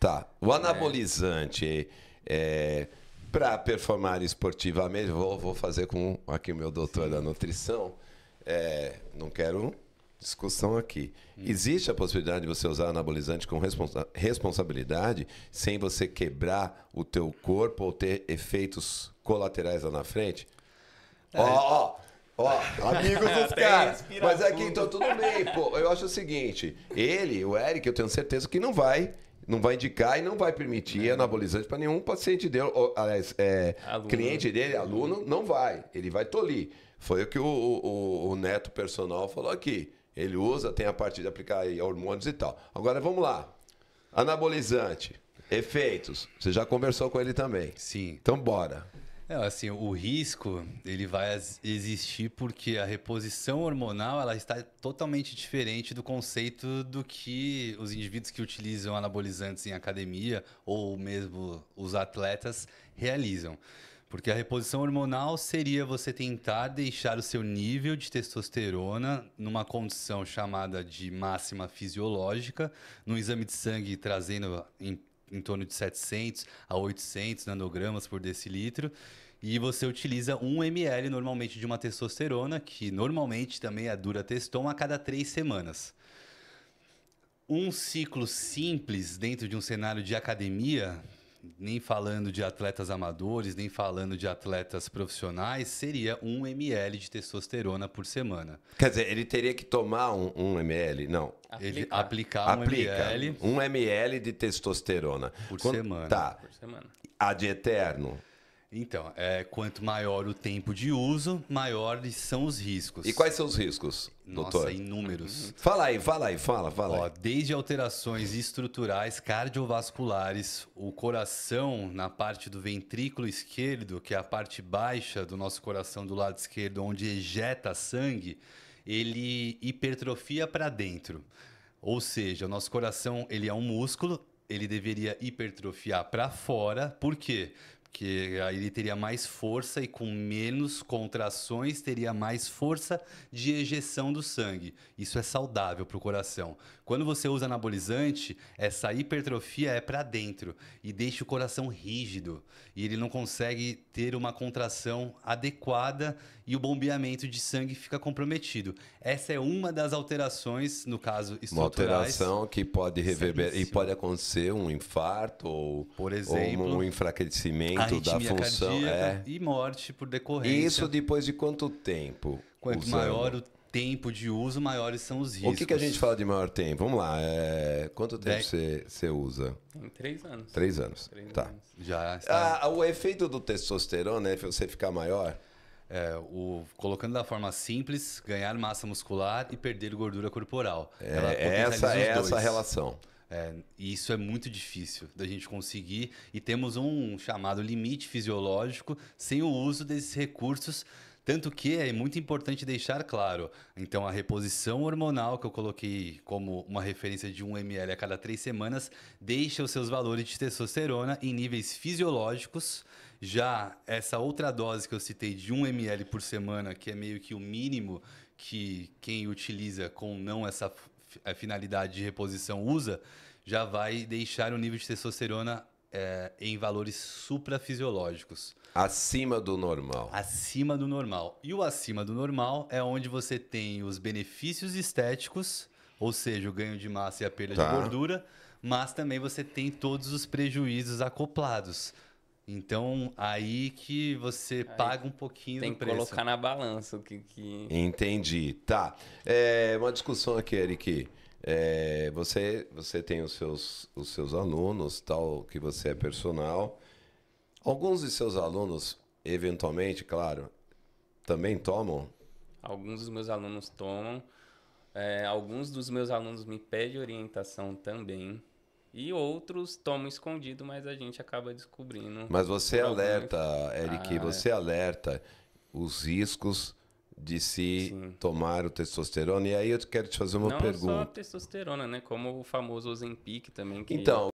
Tá. O é. anabolizante é, para performar esportivamente, vou, vou fazer com aqui meu doutor Sim. da nutrição. É, não quero discussão aqui. Hum. Existe a possibilidade de você usar anabolizante com responsa responsabilidade sem você quebrar o teu corpo ou ter efeitos colaterais lá na frente? É. Ó, ó, ó, amigos dos caras. Mas aqui, é então, tudo bem, pô. Eu acho o seguinte, ele, o Eric, eu tenho certeza que não vai não vai indicar e não vai permitir é. anabolizante para nenhum paciente dele, ou, aliás, é, cliente dele, aluno, não vai. Ele vai tolir. Foi o que o, o, o neto personal falou aqui. Ele usa, tem a parte de aplicar hormônios e tal. Agora vamos lá. Anabolizante, efeitos. Você já conversou com ele também. Sim. Então bora. É, assim, o risco ele vai existir porque a reposição hormonal ela está totalmente diferente do conceito do que os indivíduos que utilizam anabolizantes em academia ou mesmo os atletas realizam. Porque a reposição hormonal seria você tentar deixar o seu nível de testosterona numa condição chamada de máxima fisiológica, no exame de sangue trazendo em em torno de 700 a 800 nanogramas por decilitro. E você utiliza 1 ml normalmente de uma testosterona, que normalmente também é dura testom, a cada 3 semanas. Um ciclo simples dentro de um cenário de academia nem falando de atletas amadores, nem falando de atletas profissionais, seria 1 ml de testosterona por semana. Quer dizer, ele teria que tomar um, um ml, não. Aplicar. Ele aplicar Aplica 1 ml. 1 ml de testosterona. Por Quando, semana. Tá. Por semana. Ad eterno. Então, é, quanto maior o tempo de uso, maiores são os riscos. E quais são os riscos, Nossa, doutor? inúmeros. Fala aí, fala aí, fala, fala. Ó, aí. Desde alterações estruturais cardiovasculares, o coração na parte do ventrículo esquerdo, que é a parte baixa do nosso coração do lado esquerdo, onde ejeta sangue, ele hipertrofia para dentro. Ou seja, o nosso coração ele é um músculo, ele deveria hipertrofiar para fora. Por quê? que aí ele teria mais força e com menos contrações teria mais força de ejeção do sangue. Isso é saudável para o coração. Quando você usa anabolizante, essa hipertrofia é para dentro e deixa o coração rígido e ele não consegue ter uma contração adequada e o bombeamento de sangue fica comprometido. Essa é uma das alterações no caso estruturais. Uma alteração que pode reverberar e pode acontecer um infarto ou, Por exemplo, ou um enfraquecimento dentro da função. É. E morte por decorrência. isso depois de quanto tempo? Quanto usando? maior o tempo de uso, maiores são os riscos. O que, que a gente fala de maior tempo? Vamos lá. É... Quanto tempo você, usa? Em três anos. Três anos. Três tá. Anos. Já está... ah, o efeito do testosterona é você ficar maior? É, o, colocando da forma simples, ganhar massa muscular e perder gordura corporal. É, essa é essa a relação. É, e isso é muito difícil da gente conseguir, e temos um chamado limite fisiológico sem o uso desses recursos. Tanto que é muito importante deixar claro. Então, a reposição hormonal, que eu coloquei como uma referência de 1 ml a cada 3 semanas, deixa os seus valores de testosterona em níveis fisiológicos. Já essa outra dose que eu citei de 1 ml por semana, que é meio que o mínimo que quem utiliza com não essa a finalidade de reposição usa, já vai deixar o nível de testosterona é, em valores suprafisiológicos. Acima do normal. Acima do normal. E o acima do normal é onde você tem os benefícios estéticos, ou seja, o ganho de massa e a perda tá. de gordura, mas também você tem todos os prejuízos acoplados. Então, aí que você aí paga um pouquinho para do preço. Tem que colocar na balança o que, que... Entendi. Tá. É, uma discussão aqui, Eric. É, você, você tem os seus, os seus alunos, tal, que você é personal. Alguns de seus alunos, eventualmente, claro, também tomam? Alguns dos meus alunos tomam. É, alguns dos meus alunos me pedem orientação também. E outros tomam escondido, mas a gente acaba descobrindo. Mas você alerta, Eric, ah, você é. alerta os riscos de se Sim. tomar o testosterona. E aí eu quero te fazer uma Não pergunta. Não só a testosterona, né? Como o famoso Ozempic também. Que então,